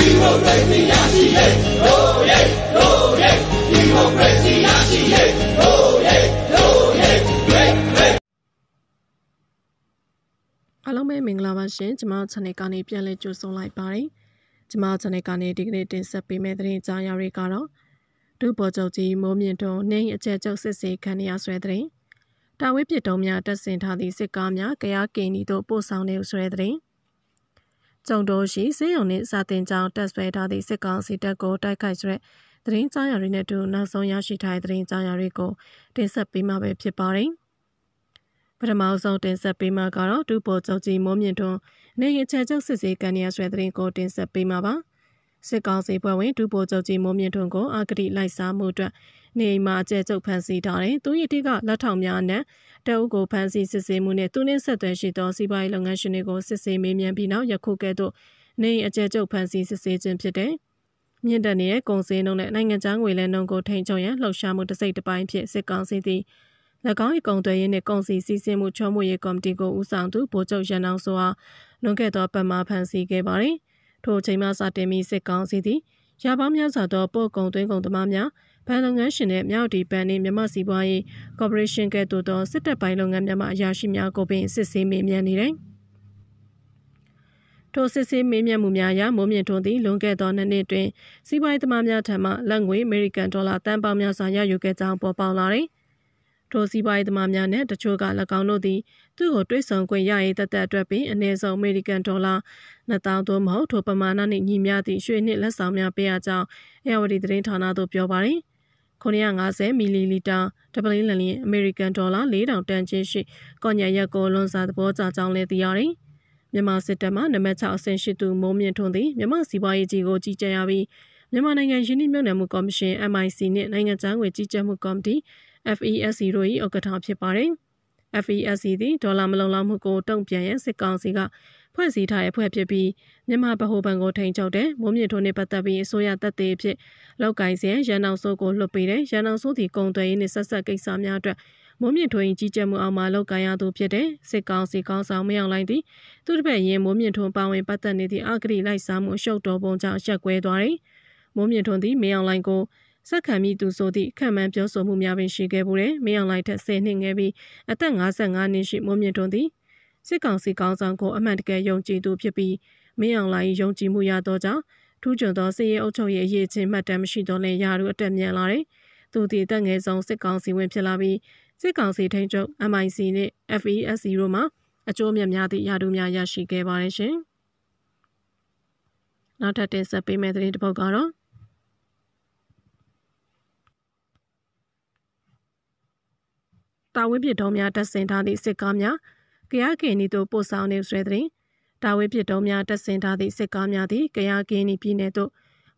Democracy, Yashi, hey, no, hey, no, hey. Democracy, Yashi, hey, no, hey, no, hey, hey, hey. အားလုံးပဲမင်္ဂလာပါရှင်ကျွန်မ channel ကနေပြန်လည်ကြိုဆိုလိုက်ပါတယ်ကျွန်မ channel ကနေဒီကနေ့တင်ဆက်ပေးမယ့်သတင်းကြားရတွေကတော့ဒုဗိုလ်ချုပ်ကြီးမိုးမြင့်ထွန်းနှင်းအကျဲကျုပ်စစ်စေခံရဆွဲသတင်းတာဝဲပြစ်တုံးများတက်ဆင်ထားသည့်စစ်ကားများကြားကင်နီတို့ပို့ဆောင်နေဆွဲသတင်းကျုံတိုးရှိစေယုံနှင့်စာတင်ကြောင်းတက်ဆွဲထားသည့်စစ်ကောင်စီတပ်ကိုတိုက်ခိုက်ဆိုတဲ့သတင်းကြားရတွေနဲ့တူနောက်ဆုံးရရှိထားတဲ့သတင်းကြားရတွေကိုတင်ဆက်ပေးမှာပဲဖြစ်ပါတယ်ပထမဆုံးတင်ဆက်ပေးမှာကတော့ဒူပေါ်ချုပ်ကြီးမိုးမြင့်ထွန်းနေဟင်ချဲချုပ်စစ်စေးကန်ရဆွဲသတင်းကိုတင်ဆက်ပေးမှာပါ။စစ်ကောင်စီဘွဲ့ဝင်ဒူပိုချုပ်ကြီးမိုးမြင့်ထွန်းကိုအဂတိလိုက်စားမှုအတွက်နေအိမ်မှာကျဲကျုပ်ဖမ်းဆီးထားတယ်။သူရတိကလက်ထောင်များနဲ့တအုပ်ကိုဖမ်းဆီးစစ်ဆေးမှုနဲ့သူနှင့်ဆက်သွယ်ရှိသောစီးပွားရေးလုပ်ငန်းရှင်တွေကိုစစ်ဆေးမေးမြန်းပြီးနောက်ယခုကဲ့သို့နေအိမ်အကျဲကျုပ်ဖမ်းဆီးစစ်ဆေးခြင်းဖြစ်တယ်။မြင့်တက်နေတဲ့ကုန်စည်နှုန်းနဲ့နိုင်ငံခြားငွေလဲနှုန်းကိုထိန်းချုပ်ရန်လှုပ်ရှားမှုတစ်စိတ်တစ်ပိုင်းဖြင့်စစ်ကောင်စီသည်၎င်း၏ကုန်သွယ်ရေးနှင့်ကုန်စည်စည်းစိမ်မှုချောမွေရေးကော်မတီကိုဦးဆောင်သူဗိုလ်ချုပ်ရန်အောင်စွာလွန်ခဲ့သောပတ်မှာဖန်ဆီးခဲ့ပါသည်။ထိုအချိန်မှစတင်ပြီးစစ်ကောင်စီသည်ရာပေါင်းများစွာသောပို့ကုန်သွင်းကုန်သမားများဗန်လုပ်ငန်းရှင်နဲ့မြောက်ဒီဗန်နှင့်မြမစီပွားရေးကော်ပိုရေးရှင်းကဲ့သို့သောစစ်တပ်ပိုင်းလုပ်ငန်းများမှအရာရှိများကိုပင်စစ်ဆေးမေးမြန်းနေတယ်ထိုစစ်ဆေးမေးမြန်းမှုများအရမိုးမြင့်ထွန်းသည်လွန်ခဲ့သောနှစ်နှစ်တွင်စီးပွားရေးသမားများထံမှလက်ငွေအမေရိကန်ဒေါ်လာတန်ပေါင်းများစွာရယူခဲ့ကြောင်းပေါ်ပေါက်လာသည်။ထိုစီးပွားရေးသမားများနဲ့တချို့က၎င်းတို့သည်သူ့ကိုတွေးဆောင်ခွင့်ရရေးတသက်အတွက်ပင်အနည်းဆုံးအမေရိကန်ဒေါ်လာ2000သို့မဟုတ်ထိုပမာဏနှင့်ညီမျှသည့်ရွှေနှင့်လက်ဆောင်များပေးရကြောင်းအေဝတီသတင်းဌာနသို့ပြောပါသည်950မီလီလီတာတပလင်းလလင်းအမေရိကန်ဒေါ်လာ4000တန်ချင်းရှိကော်ညာရက်ကိုလွန်စာသဘောကျကြောင်းလည်းသိရသည်မြန်မာစစ်တပ်မှနံပါတ်6အဆင့်ရှိသူမိုးမြင့်ထွန်းသည်မြန်မာစီးပွားရေးကြီးကိုကြီးကြပ်ရပြီးမြန်မာနိုင်ငံယင်းနှိမ့်မြုပ်နှံမှုကော်မရှင် MIC နှင့်နိုင်ငံသားငွေကြီးကြပ်မှုကော်မတီ FESC တို့၏ဥက္ကဋ္ဌဖြစ်ပါသည်။ FESC သည်ဒေါ်လာမလုံလောက်မှုကိုတုံ့ပြန်ရန်စစ်ကောင်စီကဖွဲ့စည်းထားတဲ့ဖွဲ့ဖြစ်ပြီးမြန်မာဗဟိုဘဏ်ကိုထိန်းချုပ်တဲ့မိုးမြင့်ထိုးနှင့်ပတ်သက်ပြီးအစိုးရတပ်သေးဖြစ်လောက်ကိုင်းစင်ရန်အောင်စိုးကိုလွှတ်ပေးတဲ့ရန်အောင်စိုးသည်ကုံသွယ်ရေးနှင့်ဆက်ဆက်ကိစ္စများအတွက်မိုးမြင့်ထွန်းကြီးကြက်မှုအောင်မှာလောက်ကန်ရသူဖြစ်တဲ့စစ်ကောင်စီကောင်ဆောင်မယောင်လိုက်သည်သူတစ်ဖက်ရင်မိုးမြင့်ထွန်းပါဝင်ပတ်သက်နေသည့်အဂတိလိုက်စားမှုအရှုပ်တော်ပုံကြောင့်အရက်ကွဲသွားတယ်။မိုးမြင့်ထွန်းသည်မယောင်လိုက်ကိုဆက်ခံမိသူဆိုသည့်ခံမှန်းပြောဆိုမှုများပင်ရှိခဲ့ပူတယ်မင်းအောင်လှိုင်ထက်10နှစ်ငယ်ပြီးအသက်55နှစ်ရှိမွန်မြင့်ထွန်းသည်စစ်ကောင်စီကောင်းဆောင်ကိုအမှန်တကယ်ယုံကြည်သူဖြစ်ပြီးမင်းအောင်လှိုင်ယုံကြည်မှုရသောကြောင့်ထူးချွန်သောစစ်ရေးအုပ်ချုပ်ရေးအရေးချင်းမှတ်တမ်းမရှိတော့လင်ရာထူးအတက်မြန်လာတယ်သူသည်တက်ငယ်ဆုံးစစ်ကောင်စီဝင်ဖြစ်လာပြီးစစ်ကောင်စီထိန်းချုပ် MIC နဲ့ FESC တို့မှအကျိုးအမြတ်များသည့်ရာထူးများရရှိခဲ့ပါတယ်ရှင်။နောက်ထပ်တင်ဆက်ပေးမယ့်သတင်းတစ်ပုဒ်ကတော့တာဝန်ပြစ်တုံးများတပ်ဆင်ထားသည့်စစ်ကားများကရကင်နီသို့ပို့ဆောင်နေဆွဲသည်တာဝန်ပြစ်တုံးများတပ်ဆင်ထားသည့်စစ်ကားများသည်ကရကင်နီပြည်နယ်သို့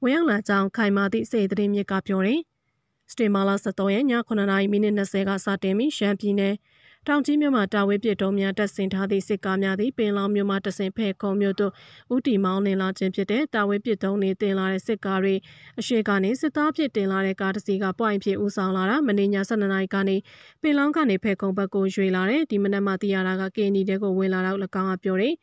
ဝင်ရောက်လာကြောင်းခိုင်မာသည့်စေတရင်မြစ်ကပြောသည်စတေမာလာ73ရက်ည9:30မိနစ်ကစတင်ပြီးရှမ်းပြည်နယ်တောင်ကြီးမြို့မှာတာဝဲပစ်တုံးများတပ်ဆင်ထားသည့်စစ်ကားများသည်ပင်လောင်မြို့မှာတပ်ဆင်ဖဲ့ခုံမြို့သို့ဥတီမောင်းလင်လာခြင်းဖြစ်တဲ့တာဝဲပစ်တုံးနေတင်လာတဲ့စစ်ကားတွေအရှိကနေစစ်သားဖြစ်တင်လာတဲ့ကားတစ်စီးကပွိုင်ဖြစ်ဦးဆောင်လာတာမနေ့ည7:00နာရီကနေပင်လောင်ကနေဖဲ့ခုံဘက်ကိုရွေလာတဲ့ဒီမနက်မှတရားတာကကင်းဒီတဲကိုဝင်လာတော့၎င်းကပြောတယ်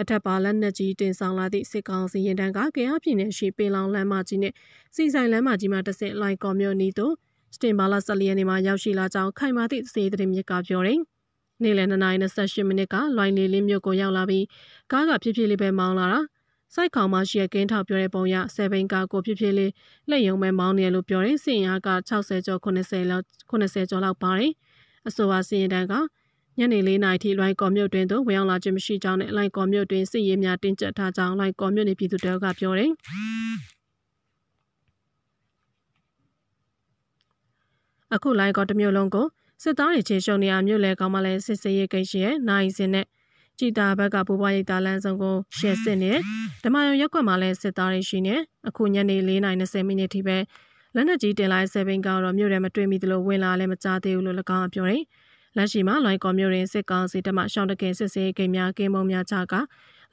အထက်ပါလက်နက်ကြီးတင်ဆောင်လာသည့်စစ်ကောင်စီရင်တန်းကကရပြည်နယ်ရှိပင်လောင်လမ်းမကြီးနဲ့စီဆိုင်လမ်းမကြီးမှာတဆင့်လိုက်ကော်မြို့နီသို့စတင်ဘာလ14ရက်နေ့မှာရောက်ရှိလာကြောင်းခိုင်မာသည့်စေသတင်းမြစ်ကပြောတယ်။နေ့လယ်2:28မိနစ်ကလွိုင်လီလင်းမြို့ကိုရောက်လာပြီးကားကဖြည်းဖြည်းလေးပဲမောင်းလာတာစိုက်ခေါင်မှရှိရကင်းထောက်ပြောတဲ့ပုံရဆယ်ဘိန်းကားကိုဖြည်းဖြည်းလေးလက်ယုံပဲမောင်းနေတယ်လို့ပြောတယ်။စင်အားက60ကျော်90လောက်90ကျော်လောက်ပါတယ်။အဆိုပါစင်ရတန်းကညနေ၄နာရီထိလွိုင်ကော်မြို့တွင်သို့ဝင်ရောက်လာခြင်းမရှိကြောင်းနဲ့လိုင်ကော်မြို့တွင်စစ်ရေးများတင်းကျပ်ထားကြောင်းလိုင်ကော်မြို့နေပြည်သူတွေကပြောတယ်။အခုလိုင်းကောတမျိုးလုံးကိုစစ်သားတွေချင်းရှုံနေရမြို့လဲကောင်းမလဲစစ်စေးရေးကိန်းရှင်ရဲ့နိုင်စင်နဲ့ကြည်တာဘက်ကဘူပွားရိတ်တာလမ်းဆောင်ကိုရှယ်စစ်နေဓမ္မယုံရက်ကွက်မှာလဲစစ်သားတွေရှိနေအခုညနေ4:20မိနစ်ထိပဲလက်နက်ကြီးတင်လိုက်7ဘင်းကတော့မြို့ထဲမတွေ့မိသလိုဝင်လာလည်းမကြားသေးဘူးလို့၎င်းပြောတယ်လက်ရှိမှာလွိုင်ကော်မြို့တွင်စစ်ကောင်စီတပ်မှရှောင်းတကင်စစ်ဆေးကိများကင်းမုံများချက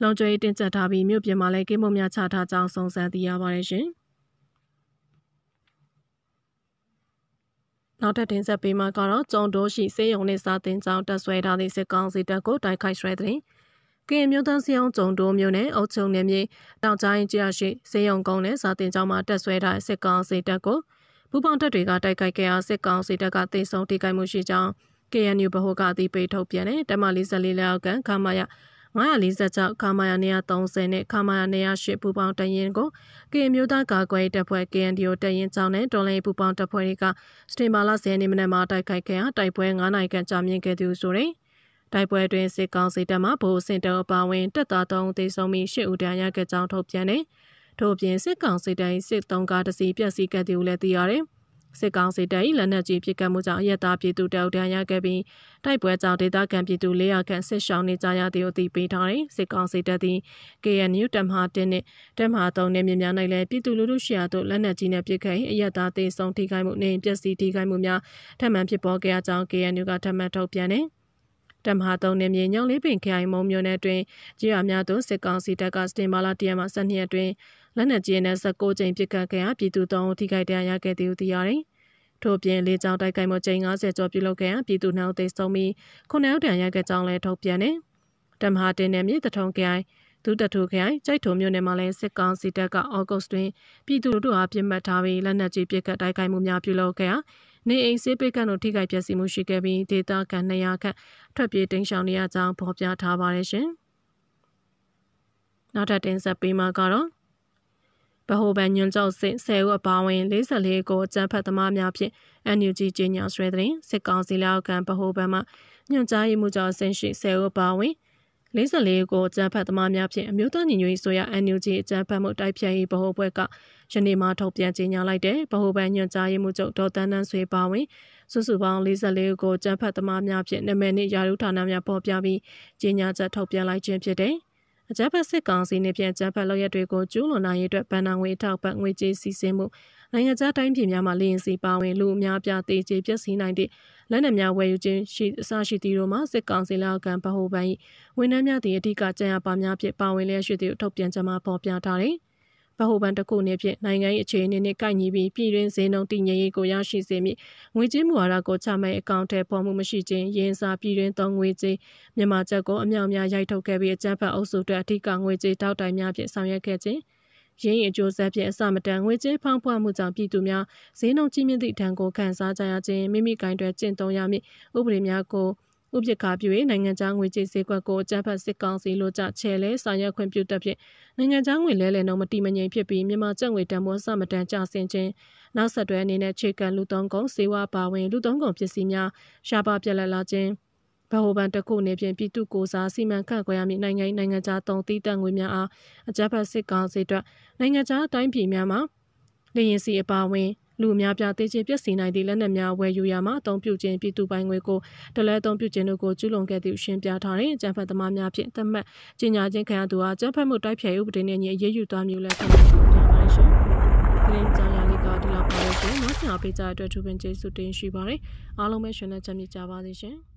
လုံခြုံရေးတင်းကျပ်ထားပြီးမြို့ပြင်မှာလည်းကင်းမုံများချထားကြောင်းစုံစမ်းသိရပါတယ်ရှင်။နောက်ထပ်တင်ဆက်ပေးမှာကတော့ကြုံတိုးရှိစေယုံနဲ့စာတင်ကြောင်းတက်ဆွဲထားသည့်စစ်ကောင်စီတပ်ကိုတိုက်ခိုက်ဆွဲတဲ့ကရင်မျိုးသားစီအောင်ကြုံတိုးမျိုးနဲ့အုပ်ချုပ်နယ်မြေတောင်ချိုင်းကြားရှိစေယုံကုန်းနဲ့စာတင်ကြောင်းမှာတက်ဆွဲထားတဲ့စစ်ကောင်စီတပ်ကိုပူပေါင်းတပ်တွေကတိုက်ခိုက်ခဲ့ရာစစ်ကောင်စီတပ်ကတင်ဆုံတိုက်ခိုက်မှုရှိကြောင်း KNU ဗဟိုကသတိပေးထုတ်ပြန်တဲ့တမ44လက်အောက်ကခမာယ946ခမာယာ930နဲ့ခမာယာ908ပူပေါင်းတရင်ကိုကင်မျိုးသားကာကွယ်တပ်ဖွဲ့ KNDO တရင်ကြောင်းနဲ့တော်လိုင်းပူပေါင်းတပ်ဖွဲ့တွေကစတေမာလာ10နေ့မနက်မှာတိုက်ခိုက်ခဲ့ရာတိုက်ပွဲ9နိုင်ခန့်ကြာမြင့်ခဲ့သူဆိုတဲ့တိုက်ပွဲတွင်စစ်ကောင်စီတပ်မှဗိုလ်စင်တော်အပါဝင်တပ်သား3ဦးသေဆုံးပြီး10ဦးဒဏ်ရာရခဲ့ကြောင်းထုတ်ပြန်တယ်။ထို့အပြင်စစ်ကောင်စီတိုင်းစစ်သုံးကားတစ်စီးပြက်စီးခဲ့တယ်လို့လည်းသိရတယ်စစ်ကောင်စီတပ်၏လက်နက်ကြီးပစ်ခတ်မှုကြောင့်အရက်သားပြည်သူတအုပ်ဒဏ်ရာခဲ့ပြီးတိုက်ပွဲကြောင့်ဒေသခံပြည်သူ400ခန့်ဆစ်ရှောင်နေကြရသည်ကိုသိပေးထားတယ်။စစ်ကောင်စီတပ်သည် KNU တမဟာတင်းနှင့်တမဟာသုံးနယ်မြေများ၌လည်းပြည်သူလူထုရှိရာသို့လက်နက်ကြီးနှင့်ပစ်ခတ်အရက်သားသေဆုံးထိခိုက်မှုနှင့်ပျက်စီးထိခိုက်မှုများထပ်မံဖြစ်ပေါ်ခဲ့ကြောင်း KNU ကထပ်မံထုတ်ပြန်တယ်။တမဟာသုံးနေမြေညောင်လေးပင်ခိုင်မုံမြို့နယ်တွင်ကြေးရွာများသို့စစ်ကောင်စီတပ်ကစတင်မာလာတရမ12ရက်တွင်လက်နက်ကြီးနဲ့16ကြိမ်ပစ်ခတ်ခဲ့ရာပြည်သူ3ဦးထိခိုက်ဒဏ်ရာရခဲ့သည်ဟုသိရသည်။ထို့ပြင်လေကြောင်းတိုက်ခိုက်မှုကြိမ်90ကျော်ပြုလုပ်ခဲ့ရာပြည်သူနှောင်းသိဆုံးပြီး9ဦးဒဏ်ရာရခဲ့ကြောင်းလည်းထုတ်ပြန်တယ်။တမဟာတင်နယ်မြေတထုံကရိုင်ဒုတထုခရိုင်ကြိုက်ထုံမြို့နယ်မှာလည်းစစ်ကောင်စီတပ်ကအောက်တိုတွင်ပြည်သူတို့အားပြစ်မှတ်ထားပြီးလက်နက်ကြီးပစ်ခတ်တိုက်ခိုက်မှုများပြုလုပ်ခဲ့ရာနေအိမ်စေးပိတ်ကန့်တို့ထိခိုက်ပျက်စီးမှုရှိခဲ့ပြီးဒေသခံ200ခန့်ထွက်ပြေးတိမ်းရှောင်နေရကြောင်းဖော်ပြထားပါတယ်ရှင်။နောက်ထပ်တင်ဆက်ပေးမှာကတော့ဗဟိုဘဏ်ညွန်ချုပ်စစ်10ဦးအပါအဝင်44ကိုအကြမ်းဖက်သမားများဖြင့် NUG ကြေညာဆွဲတဲ့စစ်ကောင်စီလက်အောက်ကဗဟိုဘဏ်မှညွန်ကြားရေးမှူးချုပ်အဆင့်ရှိ10ဦးအပါအဝင်44ကိုအကြမ်းဖက်သမားများဖြင့်အမျိုးသားညီညွတ်ရေးဆိုရ NUG အကြမ်းဖက်မှုတိုက်ဖျက်ရေးဗဟိုဘွဲ့ကယနေ့မှထုတ်ပြန်ကြေညာလိုက်တဲ့ဗဟိုဘဏ်ညွှန်ကြားရေးမှူးချုပ်ဒေါ်တန်းတန်းဆွေပါဝင်စုစုပေါင်း44ကိုအကြမ်းဖက်သမားများဖြင့်နာမည်နှင့်ယာယီဌာနများပေါ်ပြပြီးကြေညာချက်ထုတ်ပြန်လိုက်ခြင်းဖြစ်တယ်။အကြမ်းဖက်စစ်ကောင်စီနဲ့ပြန်ကြမ်းဖက်လုပ်ရက်တွေကိုကျူးလွန်နိုင်ရေးအတွက်ဗန်နာငွေအထောက်ပံ့ငွေကြေးစီစဉ်မှုနိုင်ငံခြားတိုင်းပြည်များမှာလေရင်စီပါဝင်လူအများပြတေးကျေပျက်စီးနိုင်သည့်လက်နက်များဝယ်ယူခြင်းရှိအစရှိသည့်တို့မှာစစ်ကောင်စီလက်အောက်ကဗဟိုပိုင်းဝန်ထမ်းများသည့်အဓိကကြံရပါများဖြင့်ပါဝင်လျက်ရှိသည့်ထုတ်ပြန်ချက်မှာဖော်ပြထားသည်။ဗဟိုဘဏ်တစ်ခုအနေဖြင့်နိုင်ငံရေးအခြေအနေနဲ့ကိုက်ညီပြီးပြည်တွင်းဈေးနှုန်းတည်ငြိမ်ရေးကိုရရှိစေမည်ငွေကြေးမူဝါဒကိုချမှတ်အကောင့်ထဲပေါ်မှုမရှိခြင်းရင်းစားပြည်တွင်းသုံးငွေကြေးမြန်မာကျပ်ကိုအမြောက်များရိုက်ထုတ်ခဲ့ပြီးအကြမ်းဖက်အုပ်စုတွေအထူးကငွေကြေးတောက်တိုင်များဖြင့်ဆောင်ရွက်ခဲ့ခြင်းရင်းအကျိုးဆက်ဖြင့်အစမတန်ငွေကြေးဖောင်းပွမှုကြောင့်ပြည်သူများဈေးနှုန်းကြီးမြင့်သည့်ဒဏ်ကိုခံစားကြရခြင်းမိမိကိုင်တွယ်ကျင့်သုံးရမည့်ဥပဒေများကိုဥပဒေကားပြု၍နိုင်ငံခြားငွေကြေးဈေးကွက်ကိုအကြမ်းဖက်စစ်ကောင်စီလိုကြချဲလဲဆောင်ရွက်ခွင့်ပြုတတ်ဖြင့်နိုင်ငံခြားငွေလဲလှယ်နှုန်းမတိမငြိမ်ဖြစ်ပြီးမြန်မာကျပ်ငွေတန်ဖိုးစမတန်ကျဆင်းခြင်းနောက်ဆက်တွဲအနေနဲ့ခြေကံလူသုံးကုန်ဈေးဝါပါဝင်လူသုံးကုန်ပစ္စည်းများရှားပါပြက်လက်လာခြင်းဗဟိုဘဏ်တစ်ခုအနေဖြင့်ပြည်သူကိုစားစီမံခန့်ခွဲရမည့်နိုင်ငံနိုင်ငံခြားသုံးသီးတန့်ငွေများအားအကြမ်းဖက်စစ်ကောင်စီအတွက်နိုင်ငံခြားတိုင်းပြည်များမှာလေရင်စီအပါဝင်လူအများပြားတေးချင်းပြက်စီနိုင်သည့်လက်နက်များဝယ်ယူရမှာအသုံးပြုခြင်းပြည်သူပိုင်ငွေကိုဒလဲအသုံးပြုခြင်းတို့ကိုကျူးလွန်ခဲ့သည့်ရှင်းပြထားတဲ့အကြံဖတ်သမားများဖြင့်သတ်မှတ်ကြေညာခြင်းခံရသူအားကြမ်းဖက်မှုတိုက်ဖျက်ဥပဒေနှင့်ညီအရေးယူသွားမည်လည်းဖြစ်ပါပါရှင်။ဒီကြောင်ရလေးကဒီလောက်ပါလို့ရှင်။နောက်ဆက်အပေးကြတဲ့အတွက်ထူးပင်ကျေးဇူးတင်ရှိပါတယ်။အားလုံးပဲရှင်နဲ့ချမ်းမြေ့ကြပါစေရှင်။